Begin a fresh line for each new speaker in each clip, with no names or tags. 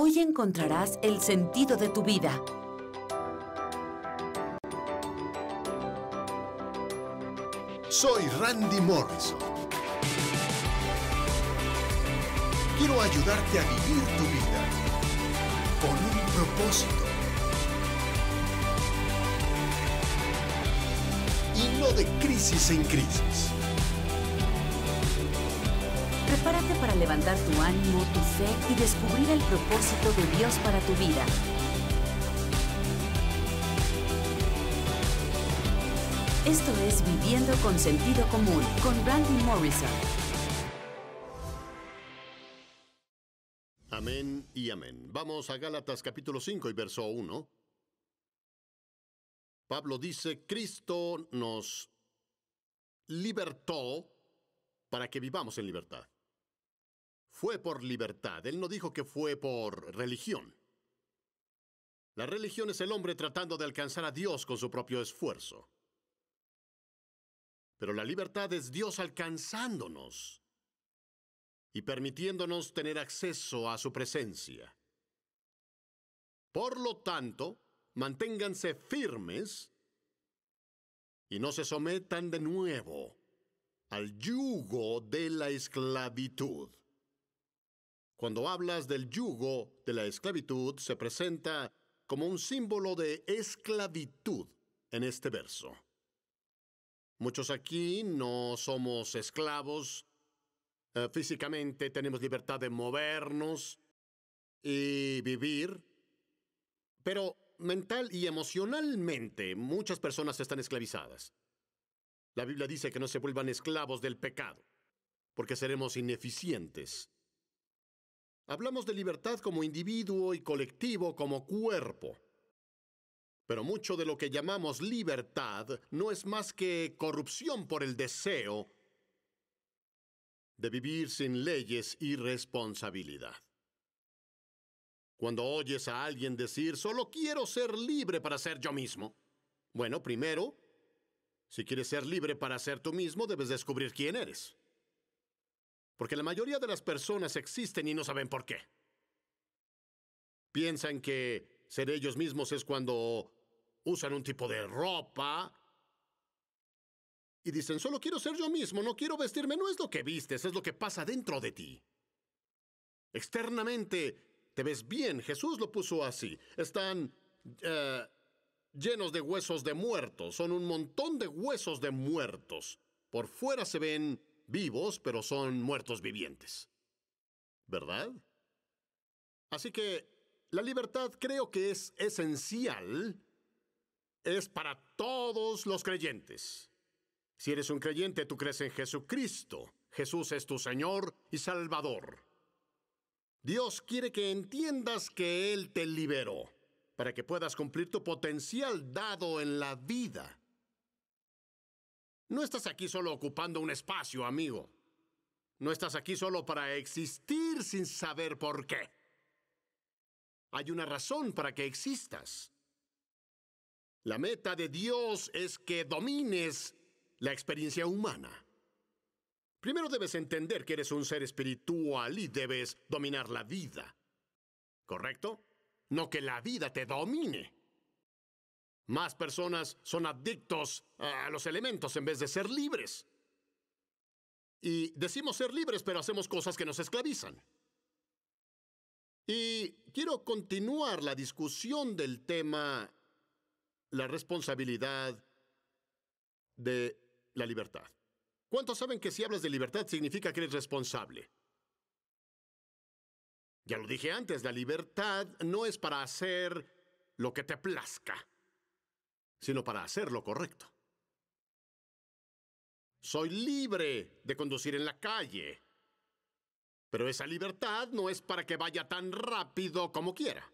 Hoy encontrarás el sentido de tu vida. Soy Randy Morrison. Quiero ayudarte a vivir tu vida con un propósito. Y no de crisis en crisis. Prepárate para levantar tu ánimo, tu fe y descubrir el propósito de Dios para tu vida. Esto es Viviendo con Sentido Común con Randy Morrison. Amén y amén. Vamos a Gálatas capítulo 5 y verso 1. Pablo dice, Cristo nos libertó para que vivamos en libertad. Fue por libertad, él no dijo que fue por religión. La religión es el hombre tratando de alcanzar a Dios con su propio esfuerzo. Pero la libertad es Dios alcanzándonos y permitiéndonos tener acceso a su presencia. Por lo tanto, manténganse firmes y no se sometan de nuevo al yugo de la esclavitud. Cuando hablas del yugo de la esclavitud, se presenta como un símbolo de esclavitud en este verso. Muchos aquí no somos esclavos, eh, físicamente tenemos libertad de movernos y vivir, pero mental y emocionalmente muchas personas están esclavizadas. La Biblia dice que no se vuelvan esclavos del pecado, porque seremos ineficientes. Hablamos de libertad como individuo y colectivo como cuerpo. Pero mucho de lo que llamamos libertad no es más que corrupción por el deseo de vivir sin leyes y responsabilidad. Cuando oyes a alguien decir, solo quiero ser libre para ser yo mismo, bueno, primero, si quieres ser libre para ser tú mismo, debes descubrir quién eres. Porque la mayoría de las personas existen y no saben por qué. Piensan que ser ellos mismos es cuando usan un tipo de ropa. Y dicen, solo quiero ser yo mismo, no quiero vestirme. No es lo que vistes, es lo que pasa dentro de ti. Externamente, te ves bien. Jesús lo puso así. Están eh, llenos de huesos de muertos. Son un montón de huesos de muertos. Por fuera se ven vivos, pero son muertos vivientes. ¿Verdad? Así que la libertad creo que es esencial, es para todos los creyentes. Si eres un creyente, tú crees en Jesucristo. Jesús es tu Señor y Salvador. Dios quiere que entiendas que Él te liberó, para que puedas cumplir tu potencial dado en la vida. No estás aquí solo ocupando un espacio, amigo. No estás aquí solo para existir sin saber por qué. Hay una razón para que existas. La meta de Dios es que domines la experiencia humana. Primero debes entender que eres un ser espiritual y debes dominar la vida. ¿Correcto? No que la vida te domine. Más personas son adictos a los elementos en vez de ser libres. Y decimos ser libres, pero hacemos cosas que nos esclavizan. Y quiero continuar la discusión del tema la responsabilidad de la libertad. ¿Cuántos saben que si hablas de libertad significa que eres responsable? Ya lo dije antes, la libertad no es para hacer lo que te plazca sino para hacer lo correcto. Soy libre de conducir en la calle, pero esa libertad no es para que vaya tan rápido como quiera.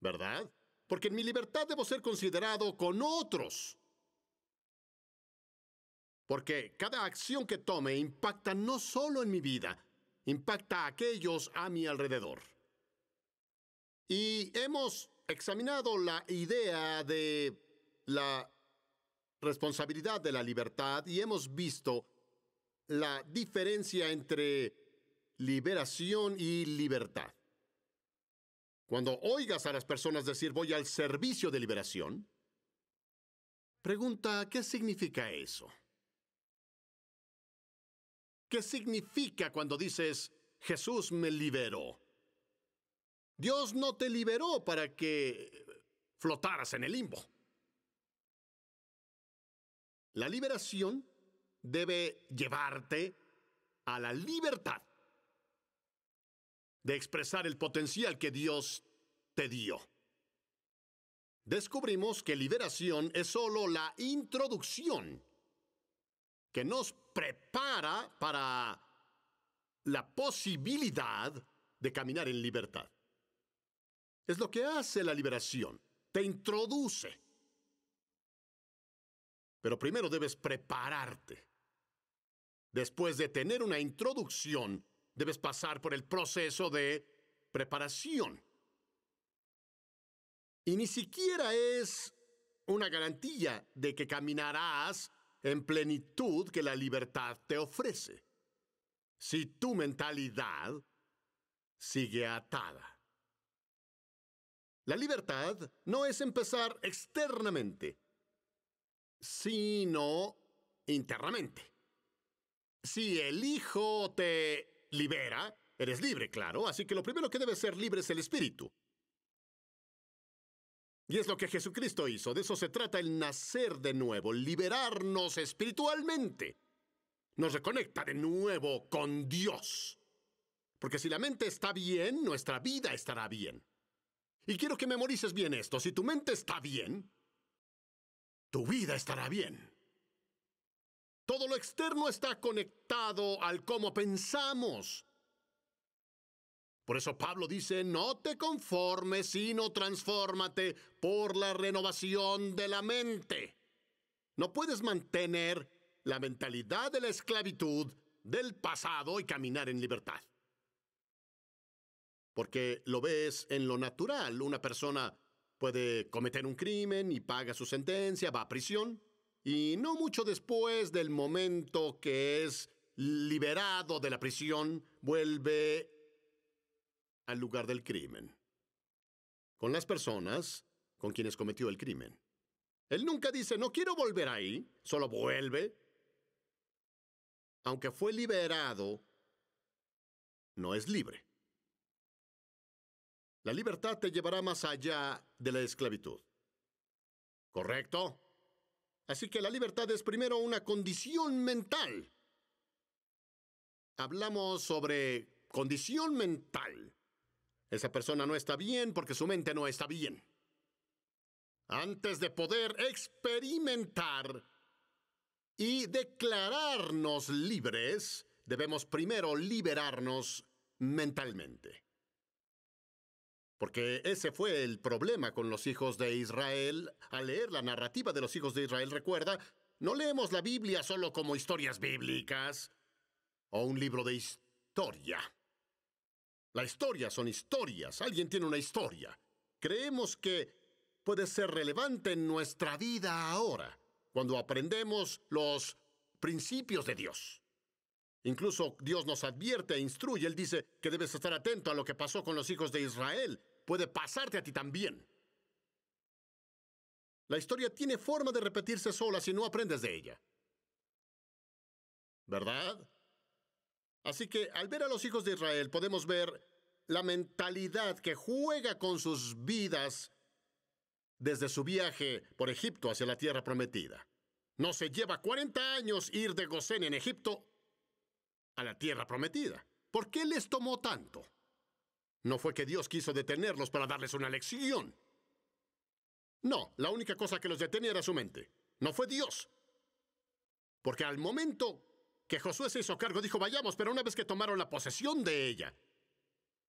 ¿Verdad? Porque en mi libertad debo ser considerado con otros. Porque cada acción que tome impacta no solo en mi vida, impacta a aquellos a mi alrededor. Y hemos examinado la idea de la responsabilidad de la libertad y hemos visto la diferencia entre liberación y libertad. Cuando oigas a las personas decir voy al servicio de liberación, pregunta ¿qué significa eso? ¿Qué significa cuando dices Jesús me liberó? Dios no te liberó para que flotaras en el limbo. La liberación debe llevarte a la libertad de expresar el potencial que Dios te dio. Descubrimos que liberación es solo la introducción que nos prepara para la posibilidad de caminar en libertad. Es lo que hace la liberación. Te introduce. Pero primero debes prepararte. Después de tener una introducción, debes pasar por el proceso de preparación. Y ni siquiera es una garantía de que caminarás en plenitud que la libertad te ofrece. Si tu mentalidad sigue atada. La libertad no es empezar externamente, sino internamente. Si el Hijo te libera, eres libre, claro, así que lo primero que debe ser libre es el espíritu. Y es lo que Jesucristo hizo, de eso se trata el nacer de nuevo, liberarnos espiritualmente. Nos reconecta de nuevo con Dios. Porque si la mente está bien, nuestra vida estará bien. Y quiero que memorices bien esto. Si tu mente está bien, tu vida estará bien. Todo lo externo está conectado al cómo pensamos. Por eso Pablo dice, no te conformes, sino transfórmate por la renovación de la mente. No puedes mantener la mentalidad de la esclavitud del pasado y caminar en libertad porque lo ves en lo natural. Una persona puede cometer un crimen y paga su sentencia, va a prisión, y no mucho después del momento que es liberado de la prisión, vuelve al lugar del crimen, con las personas con quienes cometió el crimen. Él nunca dice, no quiero volver ahí, solo vuelve. Aunque fue liberado, no es libre. La libertad te llevará más allá de la esclavitud. ¿Correcto? Así que la libertad es primero una condición mental. Hablamos sobre condición mental. Esa persona no está bien porque su mente no está bien. Antes de poder experimentar y declararnos libres, debemos primero liberarnos mentalmente. Porque ese fue el problema con los hijos de Israel. Al leer la narrativa de los hijos de Israel, recuerda, no leemos la Biblia solo como historias bíblicas o un libro de historia. La historia son historias. Alguien tiene una historia. Creemos que puede ser relevante en nuestra vida ahora, cuando aprendemos los principios de Dios. Incluso Dios nos advierte e instruye. Él dice que debes estar atento a lo que pasó con los hijos de Israel puede pasarte a ti también. La historia tiene forma de repetirse sola si no aprendes de ella. ¿Verdad? Así que al ver a los hijos de Israel podemos ver la mentalidad que juega con sus vidas desde su viaje por Egipto hacia la tierra prometida. No se lleva 40 años ir de Gosén en Egipto a la tierra prometida. ¿Por qué les tomó tanto? No fue que Dios quiso detenerlos para darles una lección. No, la única cosa que los detenía era su mente. No fue Dios. Porque al momento que Josué se hizo cargo, dijo, vayamos, pero una vez que tomaron la posesión de ella,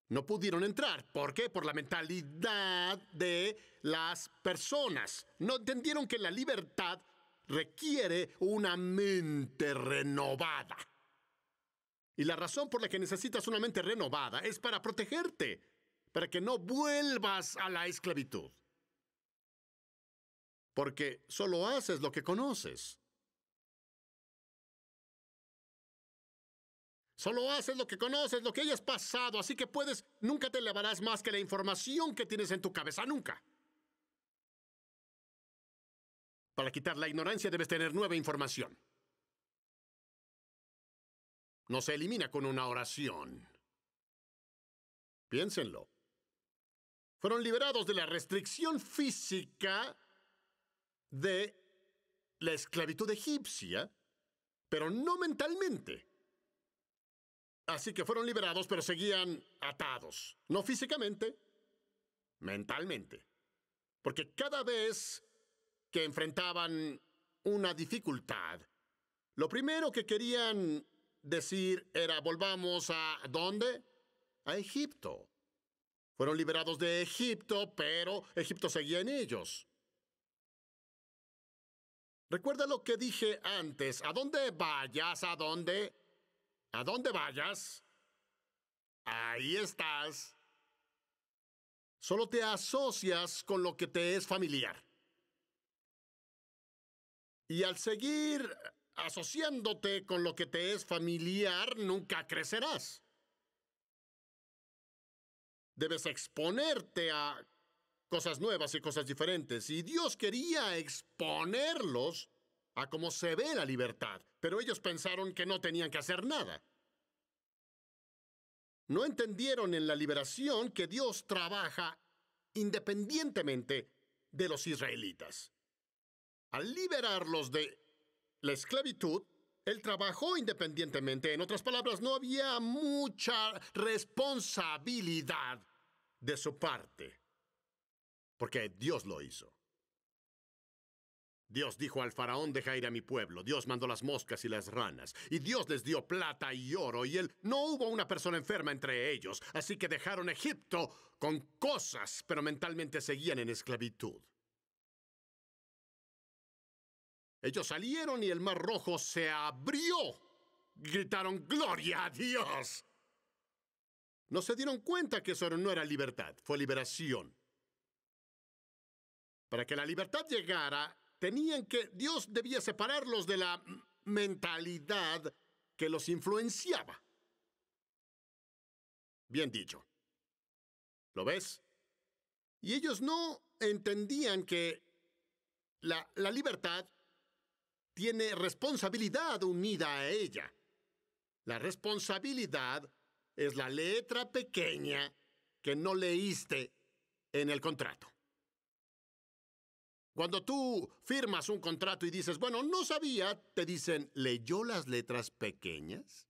no pudieron entrar. ¿Por qué? Por la mentalidad de las personas. No entendieron que la libertad requiere una mente renovada. Y la razón por la que necesitas una mente renovada es para protegerte, para que no vuelvas a la esclavitud. Porque solo haces lo que conoces. Solo haces lo que conoces, lo que hayas pasado, así que puedes, nunca te elevarás más que la información que tienes en tu cabeza, nunca. Para quitar la ignorancia debes tener nueva información no se elimina con una oración. Piénsenlo. Fueron liberados de la restricción física de la esclavitud egipcia, pero no mentalmente. Así que fueron liberados, pero seguían atados. No físicamente, mentalmente. Porque cada vez que enfrentaban una dificultad, lo primero que querían decir era volvamos a ¿dónde? A Egipto. Fueron liberados de Egipto, pero Egipto seguía en ellos. Recuerda lo que dije antes, a dónde vayas, a dónde, a dónde vayas, ahí estás. Solo te asocias con lo que te es familiar. Y al seguir asociándote con lo que te es familiar, nunca crecerás. Debes exponerte a cosas nuevas y cosas diferentes. Y Dios quería exponerlos a cómo se ve la libertad, pero ellos pensaron que no tenían que hacer nada. No entendieron en la liberación que Dios trabaja independientemente de los israelitas. Al liberarlos de la esclavitud, él trabajó independientemente. En otras palabras, no había mucha responsabilidad de su parte, porque Dios lo hizo. Dios dijo al faraón, deja ir a mi pueblo. Dios mandó las moscas y las ranas. Y Dios les dio plata y oro. Y él no hubo una persona enferma entre ellos. Así que dejaron Egipto con cosas, pero mentalmente seguían en esclavitud. Ellos salieron y el mar rojo se abrió. Gritaron, Gloria a Dios. No se dieron cuenta que eso no era libertad, fue liberación. Para que la libertad llegara, tenían que, Dios debía separarlos de la mentalidad que los influenciaba. Bien dicho. ¿Lo ves? Y ellos no entendían que la, la libertad tiene responsabilidad unida a ella. La responsabilidad es la letra pequeña que no leíste en el contrato. Cuando tú firmas un contrato y dices, bueno, no sabía, te dicen, ¿leyó las letras pequeñas?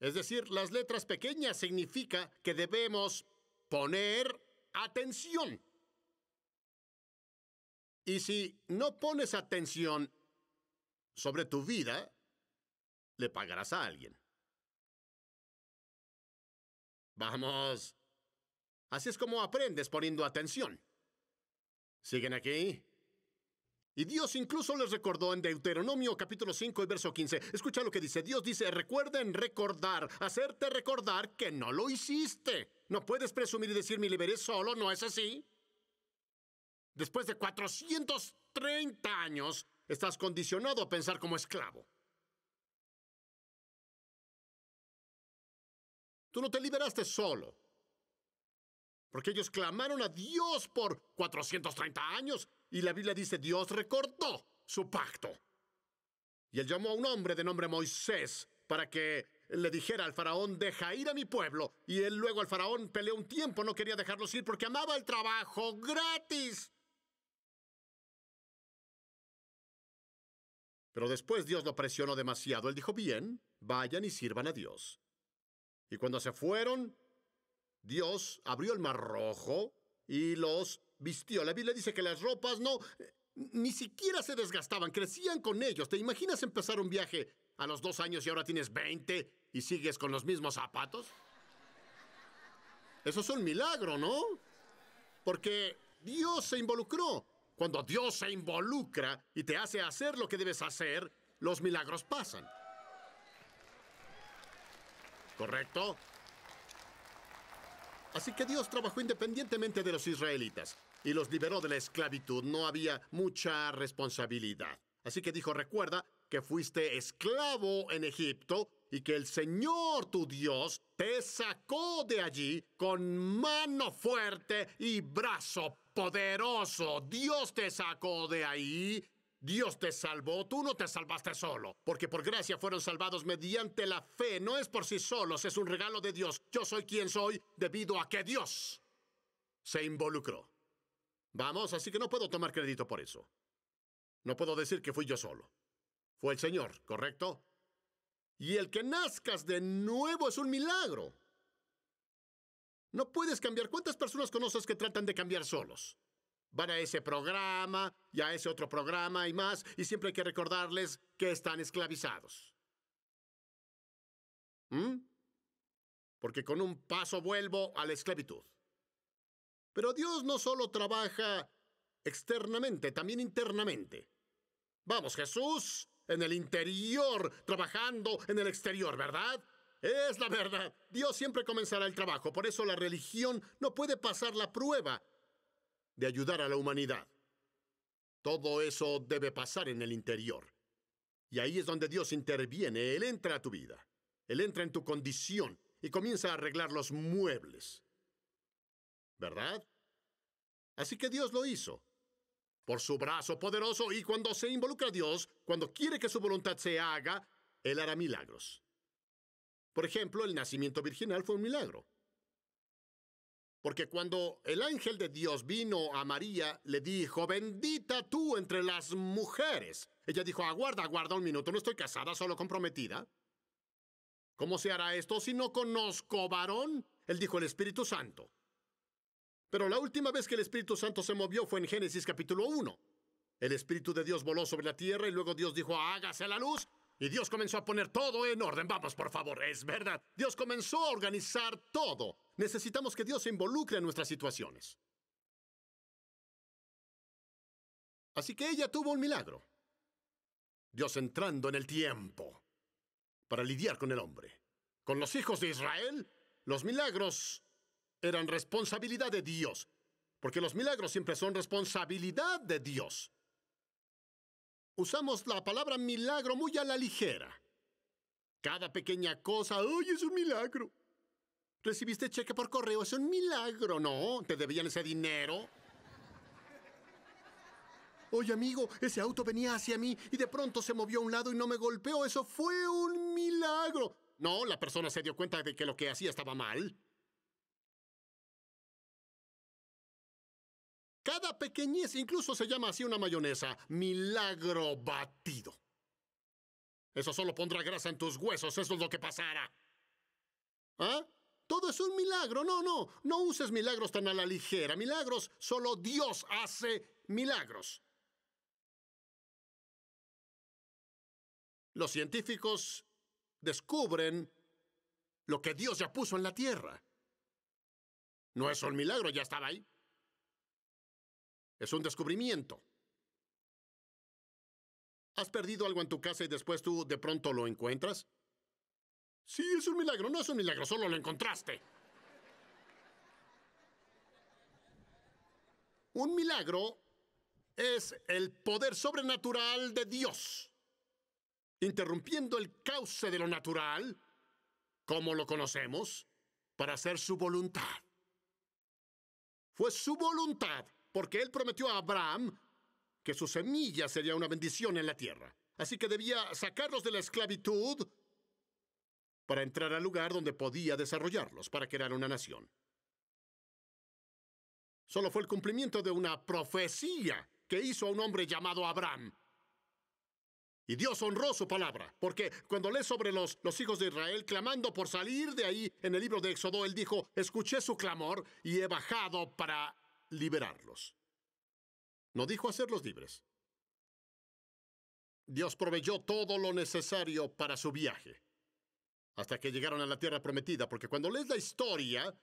Es decir, las letras pequeñas significa que debemos poner atención. Y si no pones atención sobre tu vida, le pagarás a alguien. Vamos. Así es como aprendes poniendo atención. ¿Siguen aquí? Y Dios incluso les recordó en Deuteronomio capítulo 5 y verso 15. Escucha lo que dice. Dios dice, recuerden recordar, hacerte recordar que no lo hiciste. No puedes presumir y decir, mi liberé solo, ¿no es así? Después de 430 años, estás condicionado a pensar como esclavo. Tú no te liberaste solo. Porque ellos clamaron a Dios por 430 años y la Biblia dice Dios recordó su pacto. Y él llamó a un hombre de nombre Moisés para que le dijera al faraón, deja ir a mi pueblo. Y él luego al faraón peleó un tiempo, no quería dejarlos ir porque amaba el trabajo gratis. Pero después Dios lo presionó demasiado. Él dijo, bien, vayan y sirvan a Dios. Y cuando se fueron, Dios abrió el mar rojo y los vistió. La Biblia dice que las ropas no, eh, ni siquiera se desgastaban, crecían con ellos. ¿Te imaginas empezar un viaje a los dos años y ahora tienes 20 y sigues con los mismos zapatos? Eso es un milagro, ¿no? Porque Dios se involucró. Cuando Dios se involucra y te hace hacer lo que debes hacer, los milagros pasan. ¿Correcto? Así que Dios trabajó independientemente de los israelitas y los liberó de la esclavitud. No había mucha responsabilidad. Así que dijo, recuerda que fuiste esclavo en Egipto y que el Señor tu Dios te sacó de allí con mano fuerte y brazo poderoso. Dios te sacó de ahí Dios te salvó, tú no te salvaste solo, porque por gracia fueron salvados mediante la fe, no es por sí solos, es un regalo de Dios. Yo soy quien soy debido a que Dios se involucró. Vamos, así que no puedo tomar crédito por eso. No puedo decir que fui yo solo. Fue el Señor, ¿correcto? Y el que nazcas de nuevo es un milagro. No puedes cambiar. ¿Cuántas personas conoces que tratan de cambiar solos? Van a ese programa y a ese otro programa y más, y siempre hay que recordarles que están esclavizados. ¿Mm? Porque con un paso vuelvo a la esclavitud. Pero Dios no solo trabaja externamente, también internamente. Vamos, Jesús, en el interior, trabajando en el exterior, ¿verdad? Es la verdad. Dios siempre comenzará el trabajo. Por eso la religión no puede pasar la prueba de ayudar a la humanidad. Todo eso debe pasar en el interior. Y ahí es donde Dios interviene. Él entra a tu vida. Él entra en tu condición y comienza a arreglar los muebles. ¿Verdad? Así que Dios lo hizo por su brazo poderoso y cuando se involucra Dios, cuando quiere que su voluntad se haga, Él hará milagros. Por ejemplo, el nacimiento virginal fue un milagro. Porque cuando el ángel de Dios vino a María, le dijo, bendita tú entre las mujeres. Ella dijo, aguarda, aguarda un minuto, no estoy casada, solo comprometida. ¿Cómo se hará esto si no conozco varón? Él dijo, el Espíritu Santo. Pero la última vez que el Espíritu Santo se movió fue en Génesis capítulo 1. El Espíritu de Dios voló sobre la tierra y luego Dios dijo, hágase la luz. Y Dios comenzó a poner todo en orden. Vamos, por favor, es verdad. Dios comenzó a organizar todo. Necesitamos que Dios se involucre en nuestras situaciones. Así que ella tuvo un milagro. Dios entrando en el tiempo para lidiar con el hombre. Con los hijos de Israel, los milagros eran responsabilidad de Dios, porque los milagros siempre son responsabilidad de Dios. Usamos la palabra milagro muy a la ligera. Cada pequeña cosa, ¡ay, es un milagro! Recibiste cheque por correo, es un milagro, ¿no? Te debían ese dinero. Oye, amigo, ese auto venía hacia mí y de pronto se movió a un lado y no me golpeó. Eso fue un milagro. No, la persona se dio cuenta de que lo que hacía estaba mal. Cada pequeñez incluso se llama así una mayonesa, milagro batido. Eso solo pondrá grasa en tus huesos, eso es lo que pasará. ¿Ah? Todo es un milagro. No, no, no uses milagros tan a la ligera. Milagros, solo Dios hace milagros. Los científicos descubren lo que Dios ya puso en la tierra. No es un milagro, ya estaba ahí. Es un descubrimiento. ¿Has perdido algo en tu casa y después tú de pronto lo encuentras? Sí, es un milagro. No es un milagro, solo lo encontraste. Un milagro es el poder sobrenatural de Dios, interrumpiendo el cauce de lo natural, como lo conocemos, para hacer su voluntad. Fue su voluntad porque él prometió a Abraham que su semilla sería una bendición en la tierra. Así que debía sacarlos de la esclavitud para entrar al lugar donde podía desarrollarlos, para crear una nación. Solo fue el cumplimiento de una profecía que hizo a un hombre llamado Abraham. Y Dios honró su palabra, porque cuando lee sobre los, los hijos de Israel clamando por salir de ahí en el libro de Éxodo, él dijo, escuché su clamor y he bajado para liberarlos. No dijo hacerlos libres. Dios proveyó todo lo necesario para su viaje, hasta que llegaron a la tierra prometida, porque cuando lees la historia,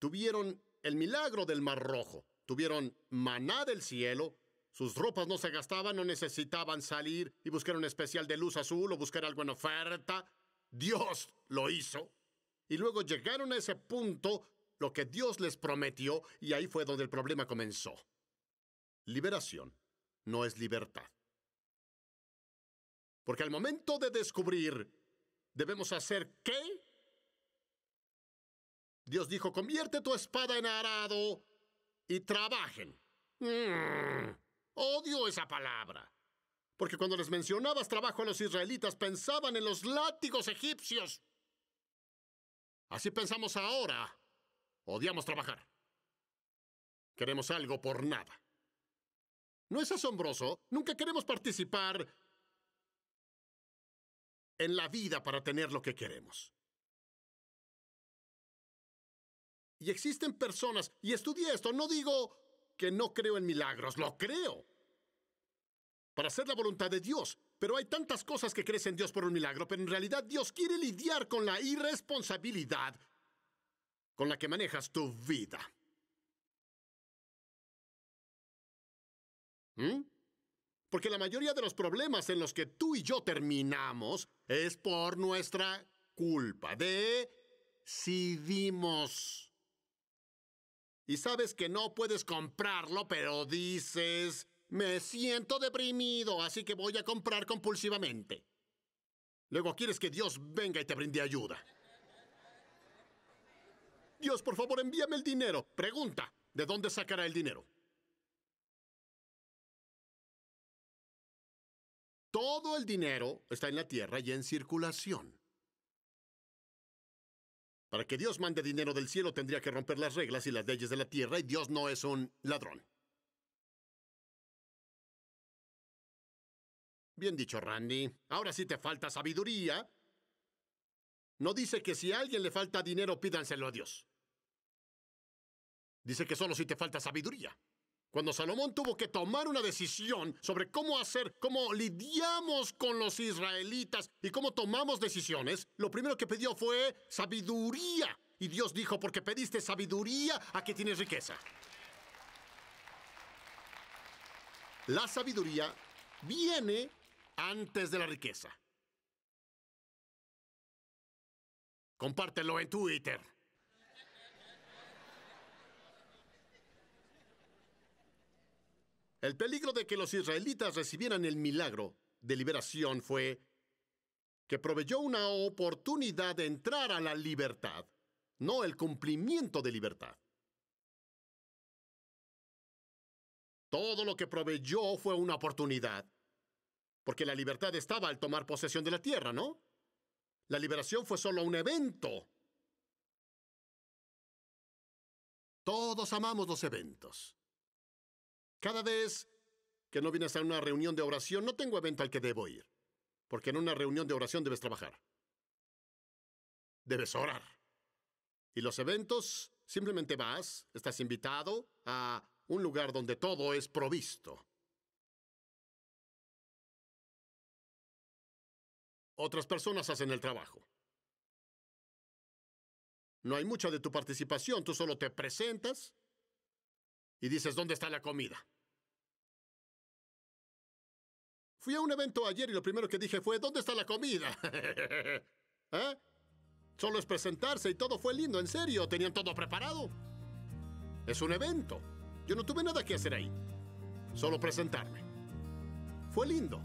tuvieron el milagro del Mar Rojo, tuvieron maná del cielo, sus ropas no se gastaban, no necesitaban salir y buscar un especial de luz azul o buscar algo en oferta. Dios lo hizo. Y luego llegaron a ese punto lo que Dios les prometió y ahí fue donde el problema comenzó. Liberación no es libertad. Porque al momento de descubrir, debemos hacer qué? Dios dijo, convierte tu espada en arado y trabajen. Mm, odio esa palabra. Porque cuando les mencionabas trabajo a los israelitas, pensaban en los látigos egipcios. Así pensamos ahora Odiamos trabajar. Queremos algo por nada. ¿No es asombroso? Nunca queremos participar en la vida para tener lo que queremos. Y existen personas, y estudié esto, no digo que no creo en milagros, lo creo. Para hacer la voluntad de Dios. Pero hay tantas cosas que crecen en Dios por un milagro, pero en realidad Dios quiere lidiar con la irresponsabilidad con la que manejas tu vida. ¿Mm? Porque la mayoría de los problemas en los que tú y yo terminamos es por nuestra culpa de decidimos. Y sabes que no puedes comprarlo, pero dices, me siento deprimido, así que voy a comprar compulsivamente. Luego quieres que Dios venga y te brinde ayuda. Dios, por favor, envíame el dinero. Pregunta, ¿de dónde sacará el dinero? Todo el dinero está en la tierra y en circulación. Para que Dios mande dinero del cielo tendría que romper las reglas y las leyes de la tierra y Dios no es un ladrón. Bien dicho, Randy. Ahora sí te falta sabiduría no dice que si a alguien le falta dinero, pídanselo a Dios. Dice que solo si te falta sabiduría. Cuando Salomón tuvo que tomar una decisión sobre cómo hacer, cómo lidiamos con los israelitas y cómo tomamos decisiones, lo primero que pidió fue sabiduría. Y Dios dijo, porque pediste sabiduría, ¿a qué tienes riqueza. La sabiduría viene antes de la riqueza. Compártelo en Twitter. El peligro de que los israelitas recibieran el milagro de liberación fue que proveyó una oportunidad de entrar a la libertad, no el cumplimiento de libertad. Todo lo que proveyó fue una oportunidad, porque la libertad estaba al tomar posesión de la tierra, ¿no? La liberación fue solo un evento. Todos amamos los eventos. Cada vez que no vienes a una reunión de oración, no tengo evento al que debo ir, porque en una reunión de oración debes trabajar. Debes orar. Y los eventos, simplemente vas, estás invitado a un lugar donde todo es provisto. Otras personas hacen el trabajo. No hay mucha de tu participación, tú solo te presentas y dices, ¿dónde está la comida? Fui a un evento ayer y lo primero que dije fue, ¿dónde está la comida? ¿Eh? Solo es presentarse y todo fue lindo, en serio, tenían todo preparado. Es un evento. Yo no tuve nada que hacer ahí. Solo presentarme. Fue lindo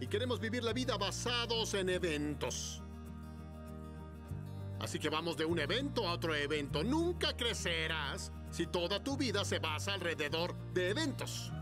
y queremos vivir la vida basados en eventos. Así que vamos de un evento a otro evento. Nunca crecerás si toda tu vida se basa alrededor de eventos.